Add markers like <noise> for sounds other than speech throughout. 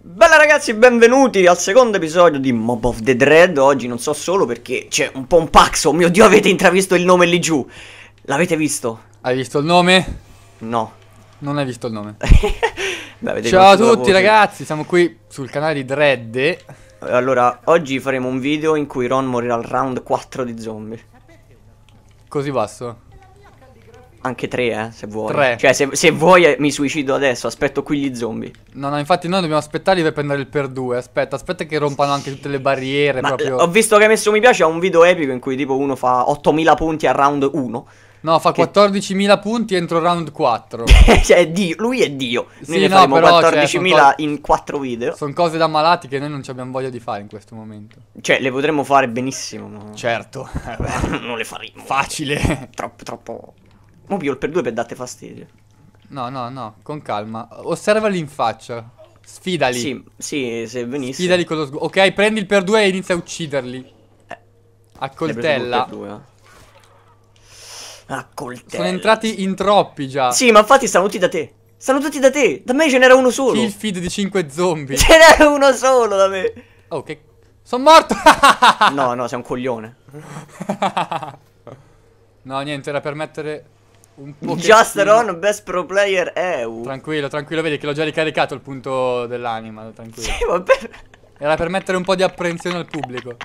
Bella ragazzi, benvenuti al secondo episodio di Mob of the Dread. Oggi non so solo perché c'è un po' un paxo. Oh mio dio, avete intravisto il nome lì giù. L'avete visto? Hai visto il nome? No. Non hai visto il nome. <laughs> Ciao a tutti ragazzi, siamo qui sul canale di Dread. Allora, oggi faremo un video in cui Ron morirà al round 4 di zombie. Così basso? Anche tre, eh, se vuoi. Tre. Cioè, se, se vuoi eh, mi suicido adesso, aspetto qui gli zombie. No, no, infatti noi dobbiamo aspettarli per prendere il per due. Aspetta, aspetta che rompano anche tutte le barriere. Ma, proprio. Eh, ho visto che hai messo mi piace a un video epico in cui tipo uno fa 8000 punti a round 1. No, fa che... 14.000 punti entro round 4. <laughs> cioè, Dio, lui è Dio. Noi sì, ne no, faremo 14.000 cioè, in 4 video. Sono cose da malati che noi non ci abbiamo voglia di fare in questo momento. Cioè, le potremmo fare benissimo. Ma... Certo. <laughs> <laughs> non le faremo. Facile. troppo, troppo... Mo per due per date fastidio. No, no, no, con calma. Osservali in faccia. Sfidali. Sì, sì, se venisse. Sfidali con lo sguardo. Ok, prendi il per due e inizia a ucciderli. Eh. A coltella. Eh. A coltella. Sono entrati in troppi già. Sì, ma infatti stanno tutti da te. Stanno tutti da te. Da me ce n'era uno solo. Kill feed di 5 zombie. <laughs> Ce n'era uno solo da me. Oh, che... Sono morto. <laughs> no, no, sei un coglione. <laughs> no, niente, era per mettere... Un Just Ron, best pro player EU. Tranquillo, tranquillo, vedi che l'ho già ricaricato il punto dell'anima, tranquillo. Sì, vabbè. Era per mettere un po' di apprensione al pubblico.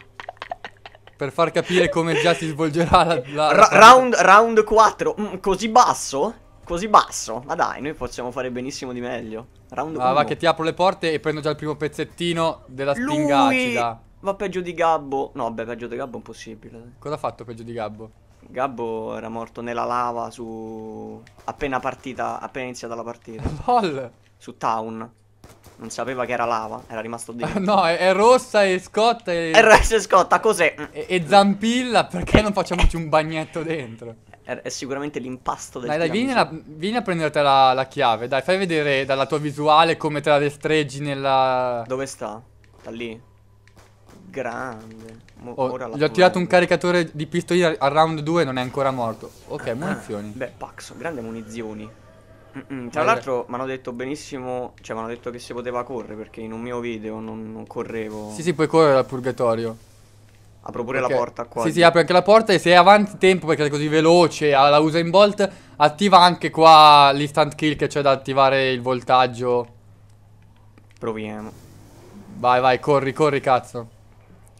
Per far capire come già si svolgerà la... la, round, round, 4, mm, così basso? Così basso? Ma dai, noi possiamo fare benissimo di meglio. Round ah, va che ti apro le porte e prendo già il primo pezzettino della spinga Lui... acida. Va peggio di Gabbo. No, beh, peggio di Gabbo è impossibile. Cosa ha fatto peggio di Gabbo? Gabbo era morto nella lava su... appena partita, appena iniziata la partita. Lol. <laughs> Su Town. Non sapeva che era lava, era rimasto <laughs> dentro. no, è, è, rossa e scotta e... È rossa e scotta, cos'è? E, e, zampilla, perché non facciamoci un bagnetto dentro? È, è sicuramente l'impasto del Dai, dai, vieni, la, vieni, a prenderti la, la, chiave, dai, fai vedere dalla tua visuale come te la destreggi nella... Dove sta? Da lì? Grande. Oh, gli ho tirato un caricatore di pistolina al round 2 non è ancora morto. Ok, ah, munizioni. Beh, Paxo, grande munizioni. Mm -mm. Tra eh, l'altro mi hanno detto benissimo, cioè mi hanno detto che si poteva correre perché in un mio video non, non correvo. Sì, sì, puoi correre al purgatorio. Apro pure okay. la porta qua. Sì, sì, apri anche la porta e se è avanti tempo perché è così veloce la usa in bolt, attiva anche qua l'instant kill che c'è da attivare il voltaggio. Proviamo. Vai, vai, corri, corri, cazzo.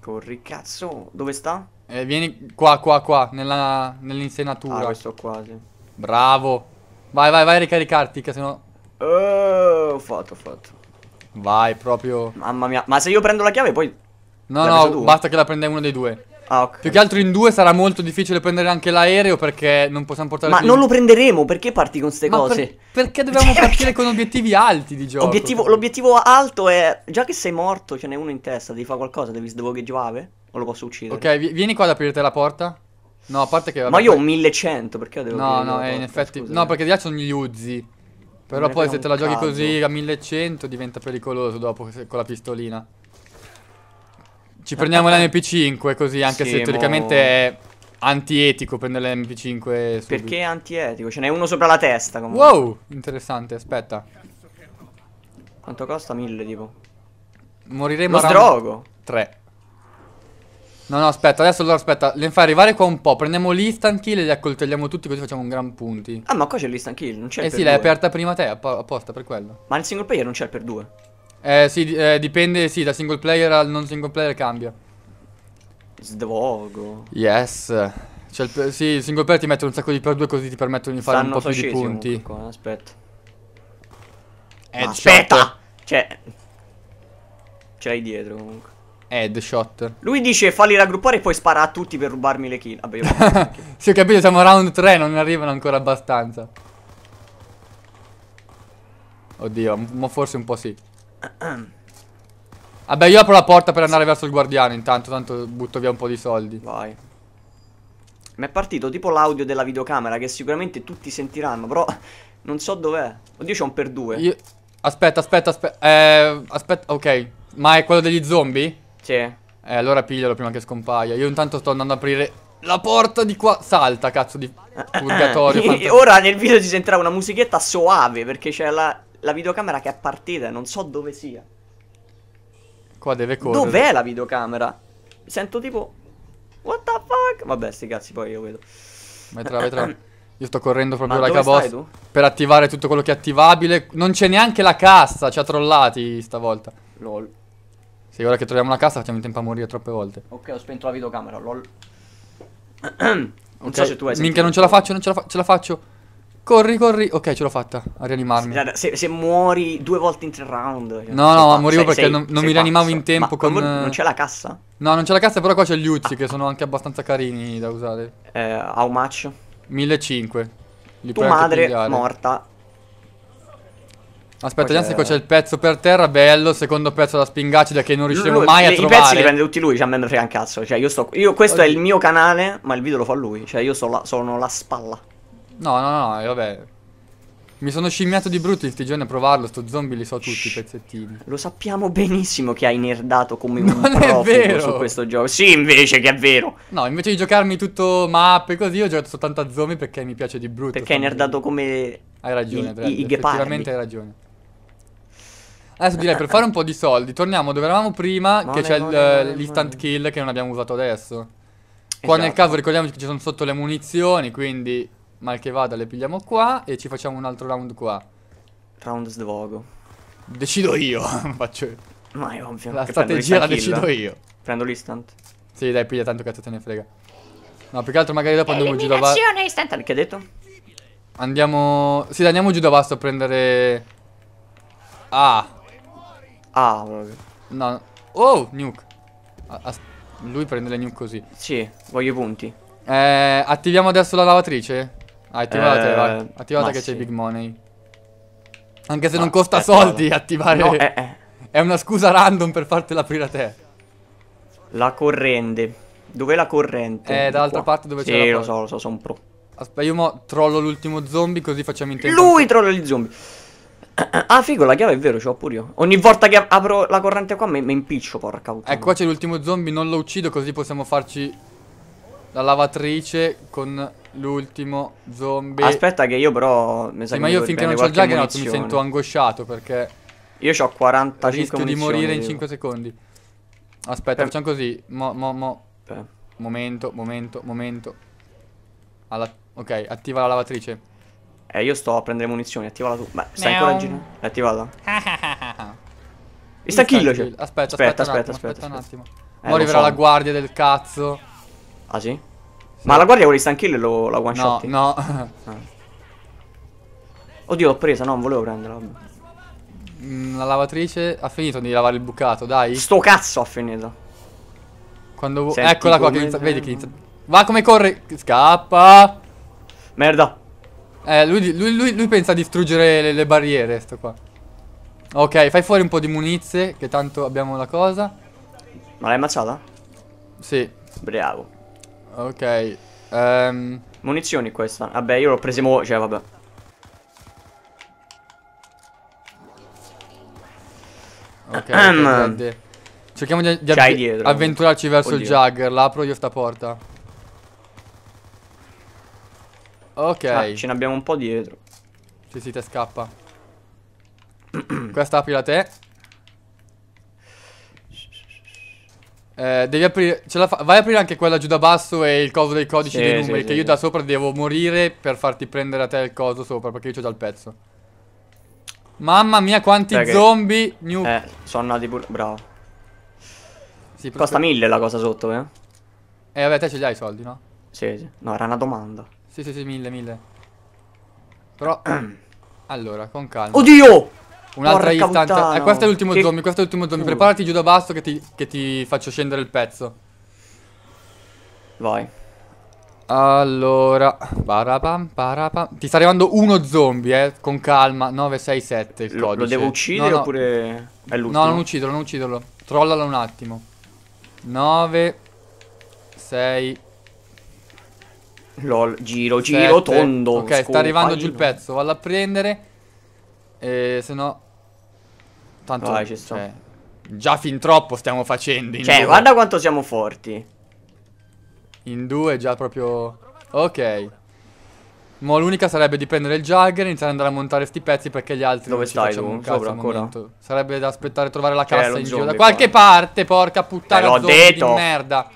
Corri, cazzo. Dove sta? Eh, vieni qua, qua, qua, Nella, nell'insenatura. ah, questo quasi. Bravo. Vai, vai, vai a ricaricarti, che sennò... Uh, oh, ho fatto, ho fatto. Vai, proprio... Mamma mia, ma se io prendo la chiave poi... No, no, basta che la prenda uno dei due. Ah, ok. Più che altro in due sarà molto difficile prendere anche l'aereo perché non possiamo portare Ma più. non lo prenderemo, perché parti con queste cose? Per, perché dobbiamo partire con obiettivi alti di gioco? l'obiettivo alto è già che sei morto, ce n'è uno in testa, devi fare qualcosa, devi devo che giovave o lo posso uccidere? Ok, vi, vieni qua ad aprirti la porta. No, a parte che vabbè, Ma io ho 1100, perché devo No, no, porta, in effetti scusa, No, perché di là sono gli Uzi. Però poi se te la giochi così a 1100 diventa pericoloso dopo se, con la pistolina. Ci prendiamo <laughs> l'MP5 così, anche Siamo... se teoricamente è antietico prendere l'MP5 subito. Perché è antietico? Ce n'è uno sopra la testa comunque. Wow, interessante, aspetta. Quanto costa? 1000 tipo. Moriremo Lo a 3. No, no, aspetta, adesso allora aspetta, le fai arrivare qua un po', prendiamo l'instant kill e li accoltelliamo tutti così facciamo un gran punti. Ah, ma qua c'è l'instant kill, non c'è eh il Eh sì, l'hai aperta prima te, app apposta per quello. Ma nel single player non c'è il per 2. Eh, sì, eh, dipende, sì, da single player al non single player cambia. Sdvogo. Yes. Cioè, il, sì, il single player ti mette un sacco di per due così ti permettono di fare Stanno un po' più di punti. Qua, eh, aspetta. aspetta! Shot. Cioè... C'hai dietro comunque. Headshot. Lui dice falli raggruppare e poi spara a tutti per rubarmi le kill. Vabbè, io <laughs> Sì, ho capito, siamo a round 3, non ne arrivano ancora abbastanza. Oddio, ma forse un po' sì. Vabbè, io apro la porta per andare verso il guardiano. Intanto, tanto butto via un po' di soldi. Vai. Mi è partito tipo l'audio della videocamera che sicuramente tutti sentiranno, però non so dov'è. Oddio, c'è un per due. Io... Aspetta, aspetta, aspetta. Eh, aspetta, ok. Ma è quello degli zombie? Sì. Eh, allora piglialo prima che scompaia. Io intanto sto andando ad aprire la porta di qua. Salta, cazzo di eh, purgatorio. Eh, ora nel video ci sentirà una musichetta soave perché c'è la la videocamera che è partita e non so dove sia. Qua deve correre. Dov'è la videocamera? Mi Sento tipo... What the fuck? Vabbè, sti cazzi, poi io vedo. tra, Vetrà, tra. Io sto correndo proprio Ma la cabozza per attivare tutto quello che è attivabile. Non c'è neanche la cassa, ci ha trollati stavolta. Lol. Sì, ora che troviamo la cassa facciamo in tempo a morire troppe volte. Ok, ho spento la videocamera, lol. <clears throat> non okay. so se tu hai sentito. Minchia, non ce la faccio, non ce la, fa ce la faccio. Corri, corri. Ok, ce l'ho fatta a rianimarmi. Se, se, muori due volte in tre round. No, no, ma morivo sei, perché sei, non, non sei mi rianimavo in tempo. Con... Non c'è la cassa? No, non c'è la cassa, però qua c'è gli uzzi ah. che sono anche abbastanza carini da usare. Eh, how much? 1500. Li Tua madre morta. Aspetta, Poi qua c'è il pezzo per terra, bello, secondo pezzo da spingacida che non riusciremo lui, mai a i trovare. I pezzi li prende tutti lui, cioè a me ne frega un cazzo, cioè io sto, io, questo Oggi. è il mio canale, ma il video lo fa lui, cioè io so la, sono la spalla. No, no, no, eh, vabbè. Mi sono scimmiato di brutto il tigione a provarlo, sto zombie li so tutti i pezzettini. Lo sappiamo benissimo che hai nerdato come un non profugo su questo gioco. Sì, invece che è vero. No, invece di giocarmi tutto mappe e così, ho giocato soltanto a zombie perché mi piace di brutto. Perché hai nerdato come Hai ragione, i, i, i Effettivamente hai ragione. Adesso direi per fare un po' di soldi, torniamo dove eravamo prima, money, che c'è l'instant kill che non abbiamo usato adesso. Qua esatto. nel caso ricordiamoci che ci sono sotto le munizioni, quindi Mal che vada le pigliamo qua e ci facciamo un altro round qua. Round svogo. Decido io. <laughs> Faccio... Ma è ovvio. La strategia la decido io. Prendo l'istant. Sì, dai, piglia tanto cazzo te ne frega. No, più che altro magari dopo andiamo giù da basso. istant, che hai detto? Andiamo... Sì, dai, andiamo giù da basso a prendere... Ah. Ah, No. Oh, nuke. As lui prende le nuke così. Sì, voglio i punti. Eh, attiviamo adesso la lavatrice? Ah, attivate, eh, vai. Attivate che sì. c'è Big Money. Anche se ma non costa eh, soldi vado. attivare. No, eh, eh. È una scusa random per fartela aprire a te. La corrente. Dov'è la corrente? Eh, dall'altra parte dove sì, c'è la Sì, lo so, lo so, sono pro. Aspetta, io mo trollo l'ultimo zombie così facciamo in tempo. Lui trolla gli zombie. Ah, figo, la chiave è vero, ce l'ho pure io. Ogni volta che apro la corrente qua mi, mi impiccio, porca puttana. Ecco, qua c'è l'ultimo zombie, non lo uccido così possiamo farci la lavatrice con l'ultimo zombie. Aspetta che io però... Mi sì, ma io finché non ho il Juggernaut mi sento angosciato perché... Io ho 45 Rischio di morire io. in 5 secondi. Aspetta, Beh. facciamo così. Mo, mo, mo. Momento, momento, momento. Alla... Ok, attiva la lavatrice. Eh, io sto a prendere munizioni, attivala tu. Beh, stai ancora girando? È attivata? <laughs> Insta kill, kill. Aspetta, cioè. aspetta, aspetta, aspetta, un attimo. Aspetta, aspetta, aspetta, aspetta, aspetta, aspetta, aspetta, aspetta, aspetta, aspetta, aspetta, aspetta, aspetta, aspetta, Ah sì? sì. Ma la guardia con l'instant kill lo, la one shot? No, no. Ah. Oddio l'ho presa, no, non volevo prenderla mm, La lavatrice ha finito di lavare il bucato, dai Sto cazzo ha finito Quando Senti Eccola qua, che vedi che inizia Va come corre, scappa Merda eh, lui, lui, lui, lui, pensa a distruggere le, le, barriere, sto qua. Ok, fai fuori un po' di munizie, che tanto abbiamo la cosa. Ma l'hai ammazzata? Sì. Bravo. Ok. Um... Munizioni questa. Vabbè, io l'ho presa mo... Cioè, vabbè. Ok, Cerchiamo di, di av dietro, avventurarci verso oddio. il Jagger. L'apro io sta porta. Ok. Ah, ce ne abbiamo un po' dietro. Sì, sì, te scappa. <clears throat> Questa apri la te. Eh, devi aprire. Ce vai a aprire anche quella giù da basso e il coso dei codici sì, dei numeri. Sì, che sì, io da sopra devo morire per farti prendere a te il coso sopra. Perché io c'ho già il pezzo. Mamma mia, quanti Perché... zombie. New... Eh, sono nati pure. Bravo. Sì, Costa mille la cosa sotto, eh. Eh, vabbè, te ce li hai i soldi, no? Sì, sì. No, era una domanda. Sì, sì, sì, mille, mille. Però. <clears throat> allora, con calma. Oddio! Un'altra istanza. Eh, questo è l'ultimo che... zombie, questo è l'ultimo zombie. Preparati giù da basso che ti, che ti faccio scendere il pezzo. Vai. Allora, parapam, parapam. Ti sta arrivando uno zombie, eh, con calma. 9, 6, 7 il codice. Lo devo uccidere no, no. oppure è l'ultimo? No, non ucciderlo, non ucciderlo. Trollalo un attimo. 9, 6... Lol, giro, 7. giro, tondo. Ok, scopa, sta arrivando giù il pezzo, valla a prendere. E eh, se no... Tanto... Vai, ci Cioè, già fin troppo stiamo facendo. cioè, due. guarda quanto siamo forti. In due già proprio... Ok. Mo l'unica sarebbe di prendere il jugger e iniziare ad andare a montare sti pezzi perché gli altri Dove non stai ci facciamo tu? un cazzo al momento. Sarebbe da aspettare a trovare la cassa in giro da qualche qua. parte, porca puttana, eh, detto. di merda.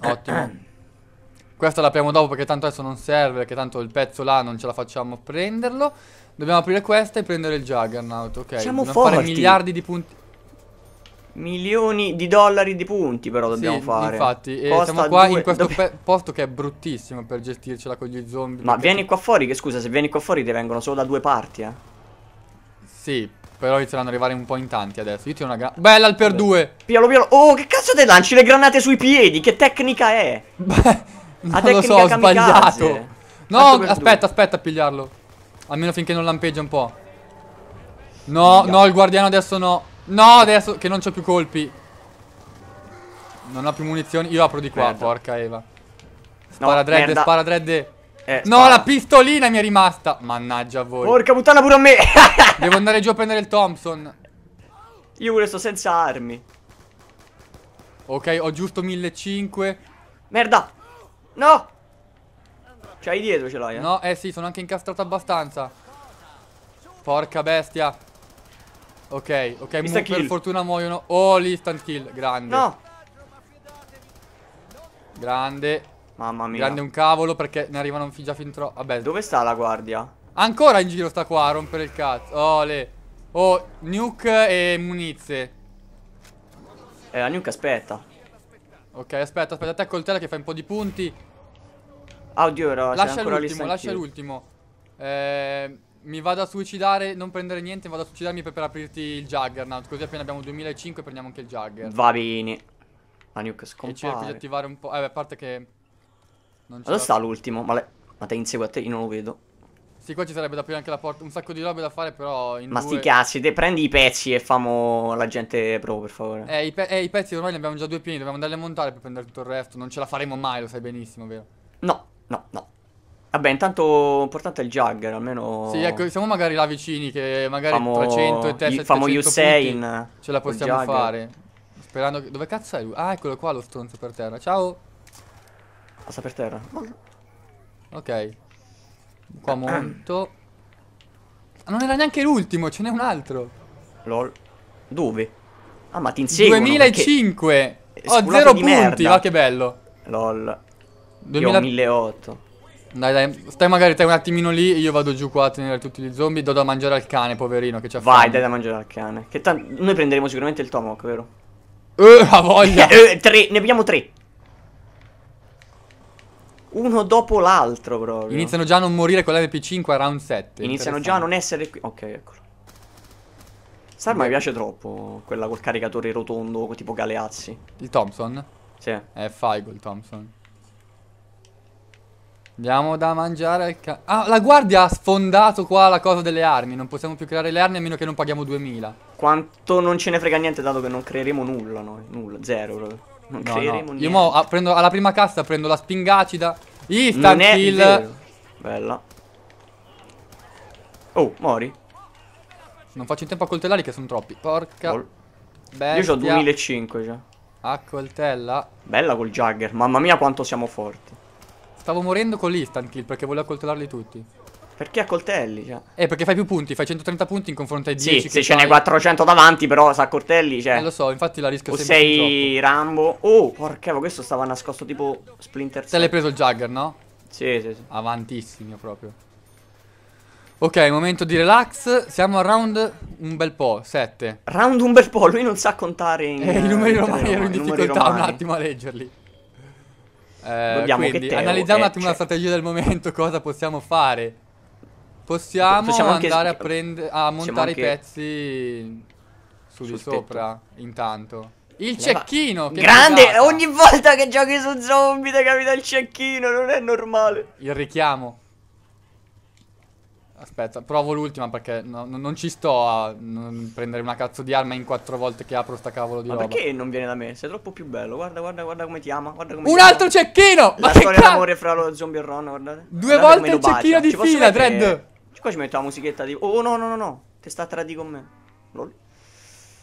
<clears throat> Ottimo. Questa l'apriamo dopo perché tanto adesso non serve, perché tanto il pezzo là non ce la facciamo prenderlo. Dobbiamo aprire questa e prendere il Juggernaut, ok. Siamo Dobbiamo forti. fare miliardi di punti. Milioni di dollari di punti però dobbiamo sì, fare. Infatti, e siamo qua due... in questo Dove... posto che è bruttissimo per gestircela con gli zombie. Ma vieni qua fuori, che scusa, se vieni qua fuori ti vengono solo da due parti, eh. Sì, però inizieranno ad arrivare un po' in tanti adesso. Io ti ho una granata. Bella il per due. Piano piano. Oh, che cazzo te lanci le granate sui piedi? Che tecnica è? Beh, <laughs> non A lo so, ho sbagliato. No, aspetta, due. aspetta a pigliarlo. Almeno finché non lampeggia un po'. No, no, il guardiano adesso no. No, adesso che non c'ho più colpi. Non ho più munizioni. Io apro di qua, merda. porca Eva. Spara no, dread, merda. spara dread. Eh, no, spara. la pistolina mi è rimasta. Mannaggia a voi. Porca puttana pure a me. <laughs> Devo andare giù a prendere il Thompson. Io pure sto senza armi. Ok, ho giusto 1500. Merda. No. C'hai dietro ce l'hai, eh? No, eh sì, sono anche incastrato abbastanza. Porca bestia. Ok, ok, per kill. fortuna muoiono. Oh, l'instant kill, grande. No. Grande. Mamma mia. Grande un cavolo perché ne arrivano già fin troppo. Vabbè. Dove sta la guardia? Ancora in giro sta qua a rompere il cazzo. Ole. Oh, nuke e munizie. Eh, la nuke aspetta. Ok, aspetta, aspetta, te coltella che fai un po' di punti oddio, ora, lascia l'ultimo, lascia l'ultimo. Eh, mi vado a suicidare, non prendere niente, vado a suicidarmi per, per aprirti il Juggernaut. Così appena abbiamo 2005 prendiamo anche il Juggernaut. Va bene. La nuke scompare. E cerco di attivare un po'. Eh, beh, a parte che... Non Dove sta l'ultimo, ma, le... ma te insegue a te, io non lo vedo. Sì, qua ci sarebbe da aprire anche la porta. Un sacco di robe da fare, però. Ma due... sti cazzi, te prendi i pezzi e famo la gente pro, per favore. Eh i, pe eh, i pezzi ormai ne abbiamo già due pieni. Dobbiamo andare a montare per prendere tutto il resto. Non ce la faremo mai, lo sai benissimo, vero? No, No, no. Vabbè, intanto importante è il Jagger, almeno... Sì, ecco, siamo magari là vicini, che magari famo... tra 100 e te, I, Usain, ce la possiamo fare. Sperando che... Dove cazzo è lui? Ah, eccolo qua, lo stronzo per terra. Ciao! Passa per terra. Ok. Qua monto. Ah, non era neanche l'ultimo, ce n'è un altro. Lol. Dove? Ah, ma ti inseguono 2005! Ho oh, zero punti, ma che bello. Lol. 2000... Io ho 1008. Dai, dai, stai magari te un attimino lì, io vado giù qua a tenere tutti gli zombie, do da mangiare al cane, poverino, che c'ha fame. Vai, dai da mangiare al cane. Che tanto... Noi prenderemo sicuramente il tomahawk, vero? Eh, <laughs> ha voglia! Eh, eh, tre, ne abbiamo tre. Uno dopo l'altro, proprio. Iniziano già a non morire con l'MP5 a round 7. Iniziano già a non essere qui. Ok, eccolo. Starma mi piace troppo, quella col caricatore rotondo, tipo Galeazzi. Il Thompson? Sì. È eh, Faigo il Thompson. Diamo da mangiare al ca... Ah, la guardia ha sfondato qua la cosa delle armi. Non possiamo più creare le armi a meno che non paghiamo 2000. Quanto non ce ne frega niente dato che non creeremo nulla noi. Nulla, zero proprio. Non no, creeremo no. niente. Io mo a, ah, prendo, alla prima cassa prendo la spingacida. Instant kill. Bella. Oh, mori. Non faccio in tempo a coltellare che sono troppi. Porca. Ol bestia. Io ho 2005 già. A coltella. Bella col jugger. Mamma mia quanto siamo forti. Stavo morendo con l'instant kill perché volevo accoltellarli tutti. Perché a coltelli? Cioè? Eh, perché fai più punti, fai 130 punti in confronto ai 10. Sì, se ce n'è 400 davanti, però sa coltelli, cioè. Eh, lo so, infatti la rischio o sempre. sei Rambo. Oh, porca, questo stava nascosto tipo Splinter. Te l'hai preso il Jagger, no? Sì, sì, sì. Avantissimo proprio. Ok, momento di relax. Siamo a round un bel po', 7. Round un bel po', lui non sa contare in. Eh, i numeri eh, romani ero in difficoltà un attimo a leggerli. Eh, quindi, Teo analizziamo un eh, attimo la cioè. strategia del momento, <laughs> cosa possiamo fare. Possiamo, possiamo andare anche... a, prende... a, montare anche... i pezzi su di sopra, tetto. intanto. Il cecchino! Grande! Ogni volta che giochi su zombie ti capita il cecchino, non è normale. Il richiamo. Aspetta, provo l'ultima perché no, non ci sto a prendere una cazzo di arma in quattro volte che apro sta cavolo di Ma roba. Ma perché non viene da me? Sei troppo più bello. Guarda, guarda, guarda come ti ama. Guarda come un altro ama. cecchino! La Ma storia d'amore fra lo zombie e Ron, guardate. Due guardate volte il cecchino di ci fila, mettere... Dread. Qua ci metto la musichetta di... Oh no, no, no, no. Te sta a tradire con me. Lol.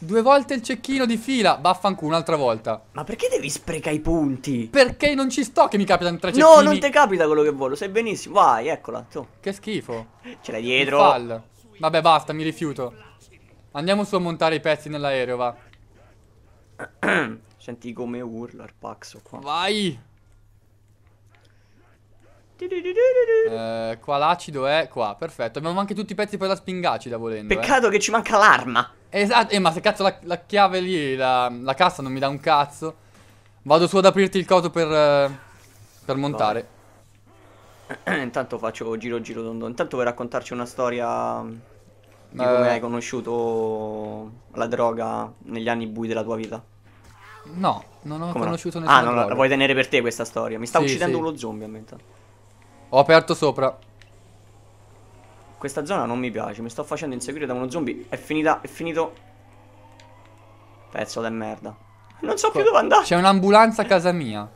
Due volte il cecchino di fila. Vaffanculo, un'altra volta. Ma perché devi sprecare i punti? Perché non ci sto che mi capitano tre cecchini. No, non ti capita quello che voglio. Sei benissimo. Vai, eccola. Tu. Che schifo. Ce l'hai dietro. Fall. Vabbè, basta, mi rifiuto. Andiamo su a montare i pezzi nell'aereo, va. <clears throat> Senti come urla il paxo qua. Vai. Eh, qua l'acido è qua, perfetto. Abbiamo anche tutti i pezzi per la spingacida volendo. Eh. Peccato eh. che ci manca l'arma. Esatto, eh, ma se cazzo la, la chiave lì, la, la, cassa non mi dà un cazzo. Vado su ad aprirti il coso per, eh, per montare. Vale. <clears throat> Intanto faccio giro giro tondo. Intanto vuoi raccontarci una storia di eh. come hai conosciuto la droga negli anni bui della tua vita? No, non ho come conosciuto ah, no? nessuna Ah, no, droga. la vuoi tenere per te questa storia. Mi sta sì, uccidendo sì. uno zombie a me Ho aperto sopra. Questa zona non mi piace, mi sto facendo inseguire da uno zombie. È finita, è finito. Pezzo di merda. Non so più dove andare. C'è un'ambulanza a casa mia.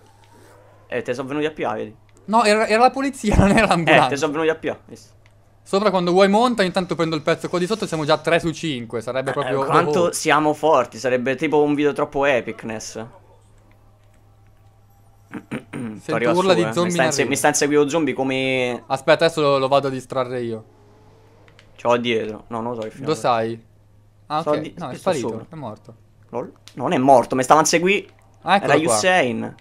Eh, te sono venuti a PA, vedi? No, era, era la polizia, <laughs> non era eh, l'ambulanza. Eh, te sono venuti a PA. Sopra quando vuoi monta, intanto prendo il pezzo qua di sotto siamo già 3 su 5. Sarebbe eh, proprio... Eh, quanto oh, oh. siamo forti, sarebbe tipo un video troppo epicness. <clears throat> Sento urla su, di eh. zombie mi sta, mi sta inseguendo zombie come... Aspetta, adesso lo, lo vado a distrarre io. Ce l'ho dietro. No, non lo so Lo sai. Ah, so Di... No, è sparito. Sopra. È morto. Lol. Non è morto, mi stavano a seguire. Ah, Era Usain.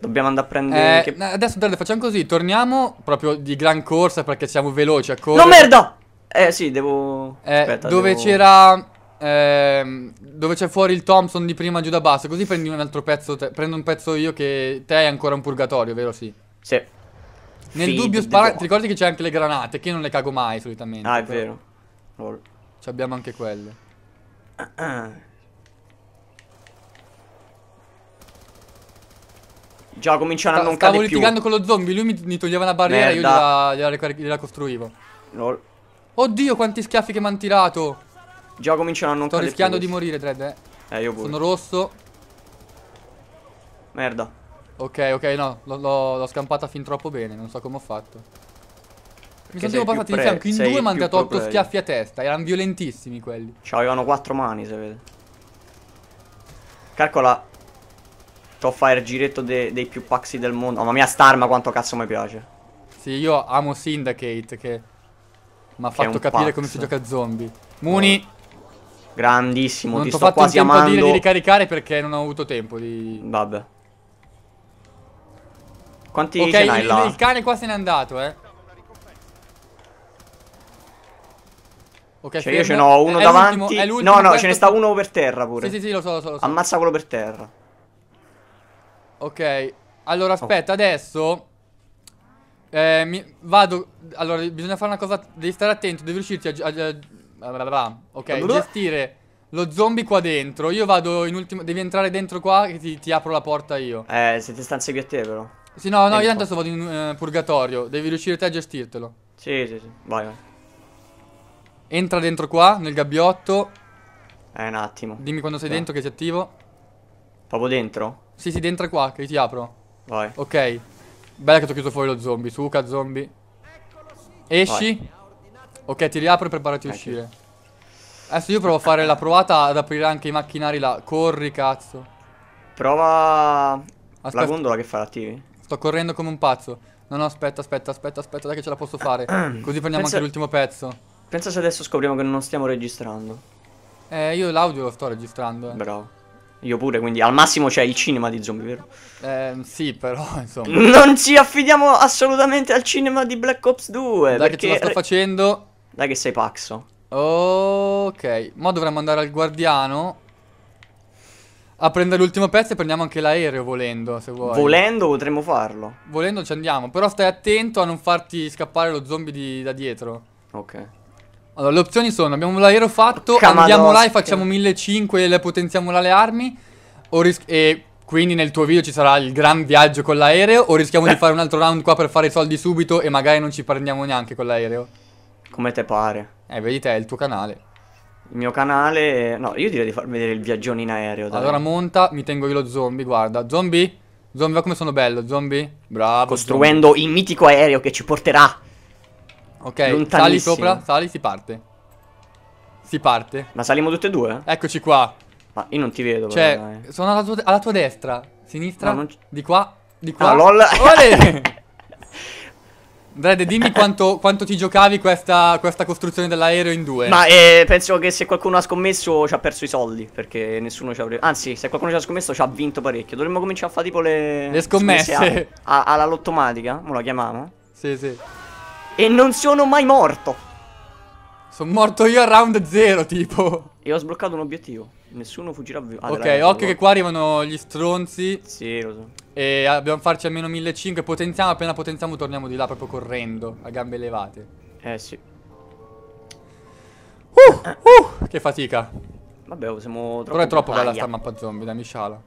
Dobbiamo andare a prendere. Eh, che... Adesso Dale, facciamo così. Torniamo proprio di gran corsa perché siamo veloci a correre. No, merda! Eh, sì, devo. Eh, Aspetta, dove devo... c'era. Eh, dove c'è fuori il Thompson di prima giù da basso. Così prendi un altro pezzo. Te... Prendo un pezzo io che te è ancora un purgatorio, vero? Sì. Sì. Nel feed, dubbio spara. Ti ricordi che c'è anche le granate, che io non le cago mai solitamente. Ah, è vero. Lol. Ci abbiamo anche quelle. <clears throat> Già cominciano a non cadere più. Stavo litigando con lo zombie, lui mi, mi toglieva una barriera e io gliela, gliela, gliela costruivo. Lol. Oddio, quanti schiaffi che mi hanno tirato. Già cominciano a non cadere Sto rischiando di morire, Dredd, eh. Eh, io pure. Sono rosso. Merda. Ok, ok, no, l'ho scampata fin troppo bene, non so come ho fatto. Perché Mi sentivo passati in fianco, in due mi hanno dato 8 schiaffi a testa, erano violentissimi quelli. Cioè, avevano quattro mani, se vede. Calcola, to fare il giretto de dei più paxi del mondo. Oh, ma mia starma quanto cazzo mi piace. Sì, io amo Syndicate, che mi ha fatto capire pax. come si gioca a zombie. Muni... Oh. Grandissimo, non ti sto quasi amando. Non ho fatto tempo di ricaricare perché non ho avuto tempo di... Vabbè. Quanti okay, ce n'hai là? Il cane qua se n'è andato, eh. Ok, cioè io ce n'ho uno è davanti. È no, no, ce ne sta uno per terra pure. Sì, sì, sì, lo so, lo so. Lo so. Ammazza quello per terra. Ok. Allora, aspetta, oh. adesso. Eh, mi, vado. Allora, bisogna fare una cosa. Devi stare attento, devi riuscirti a. a, a, a ok, gestire lo zombie qua dentro. Io vado in ultimo. Devi entrare dentro qua. Che ti, ti apro la porta io. Eh, siete stanze più a te, però. Sì, no, no, io intanto vado in uh, purgatorio. Devi riuscire te a gestirtelo. Sì, sì, sì. Vai, vai. Entra dentro qua, nel gabbiotto. Eh, un attimo. Dimmi quando sei Beh. dentro che ti attivo. Proprio dentro? Sì, sì, dentro qua, che ti apro. Vai. Ok. Bella che ti ho chiuso fuori lo zombie. Suca, zombie. Esci. Vai. Ok, ti riapro e preparati a uscire. Adesso io provo a fare la provata ad aprire anche i macchinari là. Corri, cazzo. Prova... Aspetta. La gondola che fa l'attivi? Sto correndo come un pazzo. No, no, aspetta, aspetta, aspetta, aspetta, dai che ce la posso fare. <clears throat> Così prendiamo pensa, anche l'ultimo pezzo. Pensa se adesso scopriamo che non stiamo registrando. Eh, io l'audio lo sto registrando. Eh. Bravo. Io pure, quindi al massimo c'è il cinema di zombie, vero? Eh, sì, però, <laughs> insomma. Non ci affidiamo assolutamente al cinema di Black Ops 2. Dai perché... che ce la sto facendo. Dai che sei pazzo. Ok, ma dovremmo andare al guardiano a prendere l'ultimo pezzo e prendiamo anche l'aereo volendo, se vuoi. Volendo potremmo farlo. Volendo ci andiamo, però stai attento a non farti scappare lo zombie di, da dietro. Ok. Allora, le opzioni sono, abbiamo l'aereo fatto, Camanosca. andiamo là e facciamo 1500 e le potenziamo là le armi, e quindi nel tuo video ci sarà il gran viaggio con l'aereo, o rischiamo di <laughs> fare un altro round qua per fare i soldi subito e magari non ci prendiamo neanche con l'aereo? Come te pare. Eh, vedi te, è il tuo canale il mio canale. No, io direi di far vedere il viaggione in aereo. Dai. Allora monta, mi tengo io lo zombie, guarda. Zombie? Zombie, come sono bello, zombie? Bravo. Costruendo zombie. il mitico aereo che ci porterà. Ok, sali sopra, sali, si parte. Si parte. Ma saliamo tutte e due? Eccoci qua. Ma io non ti vedo. Cioè, però, sono alla tua, alla tua destra, sinistra, no, non... di qua, di ah, qua. Ah, lol. <laughs> Brede, dimmi quanto, quanto, ti giocavi questa, questa costruzione dell'aereo in due. Ma eh, penso che se qualcuno ha scommesso ci ha perso i soldi, perché nessuno ci avrebbe... Anzi, se qualcuno ci ha scommesso ci ha vinto parecchio. Dovremmo cominciare a fare tipo le... Le scommesse. a, a, alla lottomatica, mo la chiamiamo. Sì, sì. E non sono mai morto. Sono morto io a round zero, tipo. E ho sbloccato un obiettivo. Nessuno fuggirà a Ok, occhio loro. che qua arrivano gli stronzi. Sì, lo so. E dobbiamo farci almeno 1500. Potenziamo, appena potenziamo torniamo di là proprio correndo, a gambe elevate. Eh sì. Uh, uh, che fatica. Vabbè, oh, siamo troppo Però è troppo bella sta mappa zombie, da Mishala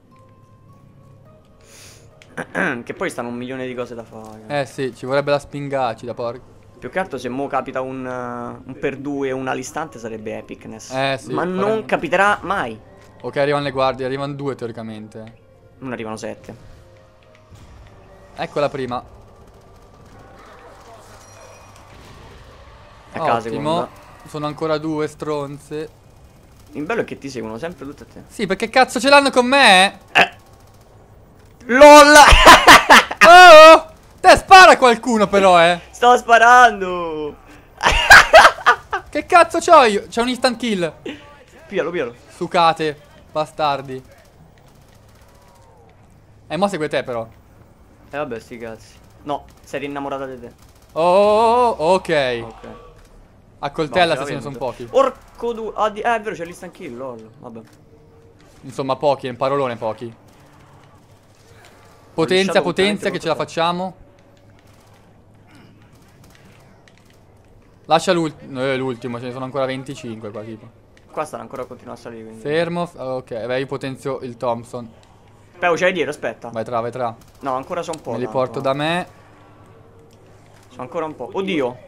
<clears throat> che poi stanno un milione di cose da fare. Eh sì, ci vorrebbe la spingaci da porco. Più che altro se mo capita un, uh, un per due, un all'istante sarebbe epicness. Eh, sì, Ma faremo. non capiterà mai. Ok, arrivano le guardie, arrivano due teoricamente. Non arrivano sette. Ecco la prima. A casa, Ottimo. Seconda. Sono ancora due stronze. Il bello è che ti seguono sempre tutte e te. Sì, perché cazzo ce l'hanno con me? Eh. LOL! <laughs> spara qualcuno però, eh. Sto sparando. <laughs> che cazzo c'ho io? C'è un instant kill. Pialo, pialo. Sucate, bastardi. E eh, mo segue te però. Eh vabbè, sti cazzi. No, sei rinnamorata di te. Oh, ok. Ok. A coltella se ce ne sono pochi. Orco due. Ah, eh, è vero, c'è l'instant kill, lol. Vabbè. Insomma, pochi, è in parolone pochi. Potenza, potenza, che ce la facciamo. Lascia eh, l'ultimo, ce ne sono ancora 25 qua tipo. Qua stanno ancora continuando a salire quindi. Fermo, ah, ok, beh io potenzio il Thompson. Beh, c'è dietro, aspetta. Vai tra, vai tra. No, ancora sono un po'. Me li porto eh. da me. Sono ancora un po'. Oddio.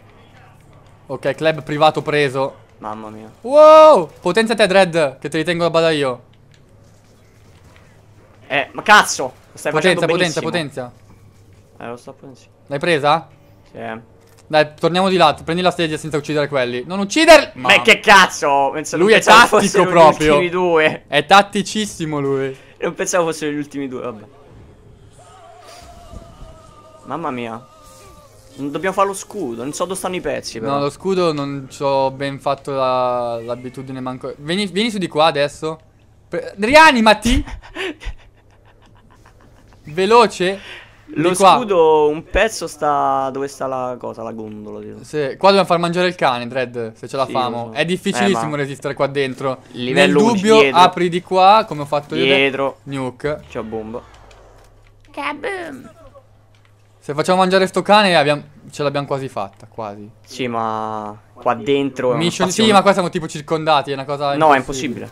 Ok, club privato preso. Mamma mia. Wow! potenza te, Dread, che te li tengo a bada io. Eh, ma cazzo! Stai potenza, facendo benissimo. Potenza, potenza, potenza. Eh, lo sto potenziando. L'hai presa? Sì. Dai, torniamo di là. Prendi la sedia senza uccidere quelli. Non ucciderli! Ma che cazzo! Pensavo, lui è tattico proprio. Gli due. È tatticissimo lui. Non pensavo fossero gli ultimi due, vabbè. Mamma mia. Non dobbiamo fare lo scudo, non so dove stanno i pezzi però. No, lo scudo non ci ho ben fatto l'abitudine la, manco. Vieni, vieni, su di qua adesso. rianimati! <laughs> Veloce. Lo scudo, un pezzo sta. Dove sta la cosa? La gondola. Tipo. Sì, qua dobbiamo far mangiare il cane, Dread. Se ce la sì, famo. So. È difficilissimo eh, ma... resistere qua dentro. Livello Nel dubbio, dietro. apri di qua, come ho fatto dietro. io. Dietro. Nuke. C'è bomba. Kaboom. Se facciamo mangiare sto cane, abbiamo... ce l'abbiamo quasi fatta. Quasi. Sì, ma. Qua dentro. è Mission... Sì, ma qua siamo tipo circondati. È una cosa. No, è impossibile.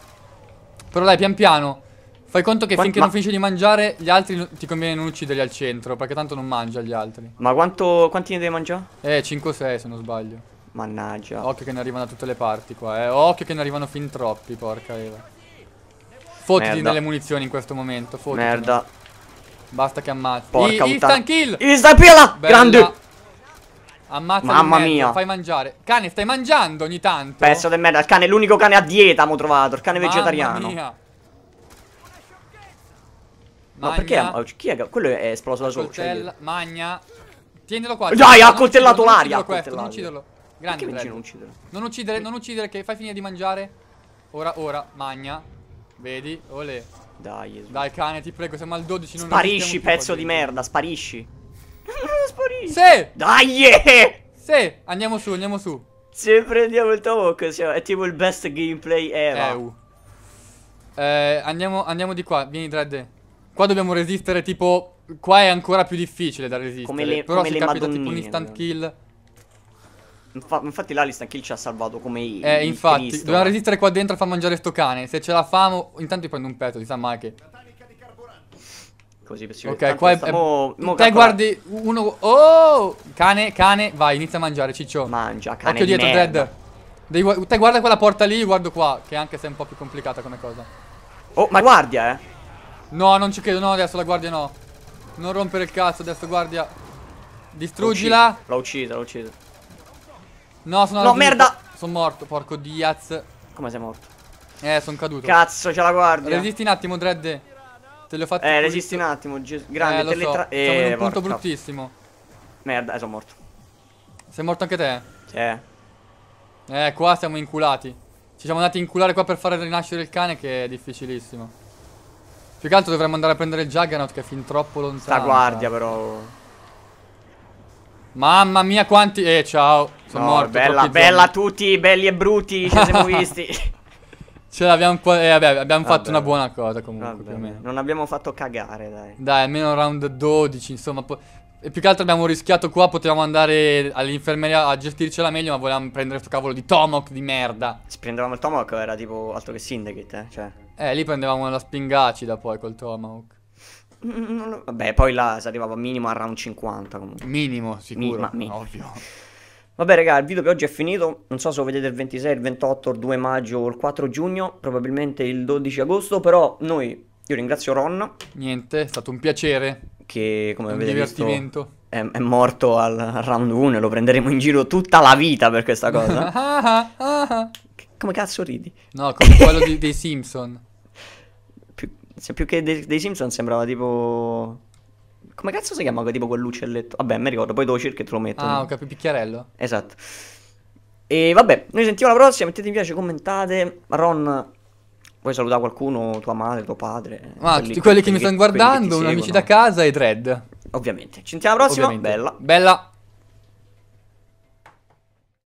Però dai, pian piano. Fai conto che Quanti, finché ma... non finisci di mangiare, gli altri ti conviene non ucciderli al centro, perché tanto non mangia gli altri. Ma quanto, quanti ne devi mangiare? Eh, 5 o 6 se non sbaglio. Mannaggia. Occhio che ne arrivano da tutte le parti qua, eh. Occhio che ne arrivano fin troppi, porca Eva. Fotiti Merda. nelle munizioni in questo momento, fotiti. Merda. Basta che ammazzi. Porca I, instant kill! Instant kill! Grande! Ammazza Mamma mia. fai mangiare. Cane, stai mangiando ogni tanto? Pezzo di merda, il cane è l'unico cane a dieta, mo trovato, il cane Mamma vegetariano. Mia. Ma perché? Chi è? Quello è esploso da solo. Cioè, Coltella... Cioè... Magna. Tienilo qua. Dai, ha coltellato l'aria. Non ucciderlo. Grande. Perché non uccidere? Non uccidere, non uccidere, che fai finire di mangiare. Ora, ora, Magna. Vedi? Ole. Dai, Esu. Dai, cane, ti prego, siamo al 12. Non sparisci, pezzo di merda, sparisci. <laughs> sparisci. Se. Dai. Yeah. Se. andiamo su, andiamo su. Se prendiamo il Tavok, è tipo il best gameplay ever. Eh, uh. eh andiamo, andiamo di qua, vieni 3D. Qua dobbiamo resistere tipo... Qua è ancora più difficile da resistere. Come le, Però come se capita madonnine, tipo un instant kill... Infa infatti là l'instant kill ci ha salvato come i, Eh, infatti, Cristo. dobbiamo resistere qua dentro a far mangiare sto cane. Se ce la famo, intanto io prendo un petto, ti sa mai che... Così per sicurezza. Ok, Tanto qua è... Stiamo... Mo, te guardi, uno... Oh! Cane, cane, vai, inizia a mangiare, ciccio. Mangia, cane Occhio dietro, merda. Dead. Devi... Te guarda quella porta lì, guardo qua, che anche se è un po' più complicata come cosa. Oh, ma guardia, eh. No, non ci credo, no, adesso la guardia no. Non rompere il cazzo, adesso guardia. Distruggila. L'ho uccisa, l'ho uccisa. No, sono No, merda. Sono morto, porco diaz. Come sei morto? Eh, sono caduto. Cazzo, c'è la guardia. Resisti un attimo, Dredd. Te l'ho fatto. Eh, resisti un attimo, Gesù. Grande, eh, te so. Siamo in un eh, punto bruttissimo. Merda, eh, sono morto. Sei morto anche te? Sì. Eh, qua siamo inculati. Ci siamo andati a inculare qua per fare rinascere il cane che è difficilissimo. Più che altro dovremmo andare a prendere il Juggernaut che è fin troppo lontano. Sta guardia però. Mamma mia quanti... Eh ciao, sono no, morto. Bella, bella a tutti, belli e brutti, ci siamo <laughs> visti. Ce l'abbiamo qua... eh, vabbè, abbiamo vabbè. fatto una buona cosa comunque. Non abbiamo fatto cagare, dai. Dai, almeno round 12, insomma. E più che altro abbiamo rischiato qua, potevamo andare all'infermeria a gestircela meglio, ma volevamo prendere questo cavolo di Tomok di merda. Se prendevamo il Tomok era tipo altro che Syndicate, eh, cioè. Eh, lì prendevamo la spingacida poi col Tomahawk. <laughs> Lo... Vabbè, poi là si arrivava minimo a round 50 comunque. Minimo, sicuro, minimo. ovvio. Vabbè raga, il video che oggi è finito, non so se lo vedete il 26, il 28, il 2 maggio o il 4 giugno, probabilmente il 12 agosto, però noi, io ringrazio Ron. Niente, è stato un piacere. Che come un avete visto è, è, morto al round 1 e lo prenderemo in giro tutta la vita per questa cosa. <laughs> Ah, ah, ah. come cazzo ridi? No, come quello di, dei Simpson. Se cioè, più che dei, dei Simpson sembrava tipo... Come cazzo si chiama? tipo quell'uccelletto? Vabbè, mi ricordo, poi dopo cerchi te lo metto. Ah, ho capito, picchiarello. Esatto. E vabbè, noi sentiamo la prossima, mettete mi piace, commentate. Ron, vuoi salutare qualcuno? Tua madre, tuo padre? Ma quelli, tutti quelli che mi stanno guardando, un amici da casa e Dread. Ovviamente. Ci sentiamo alla prossima, Ovviamente. bella. Bella.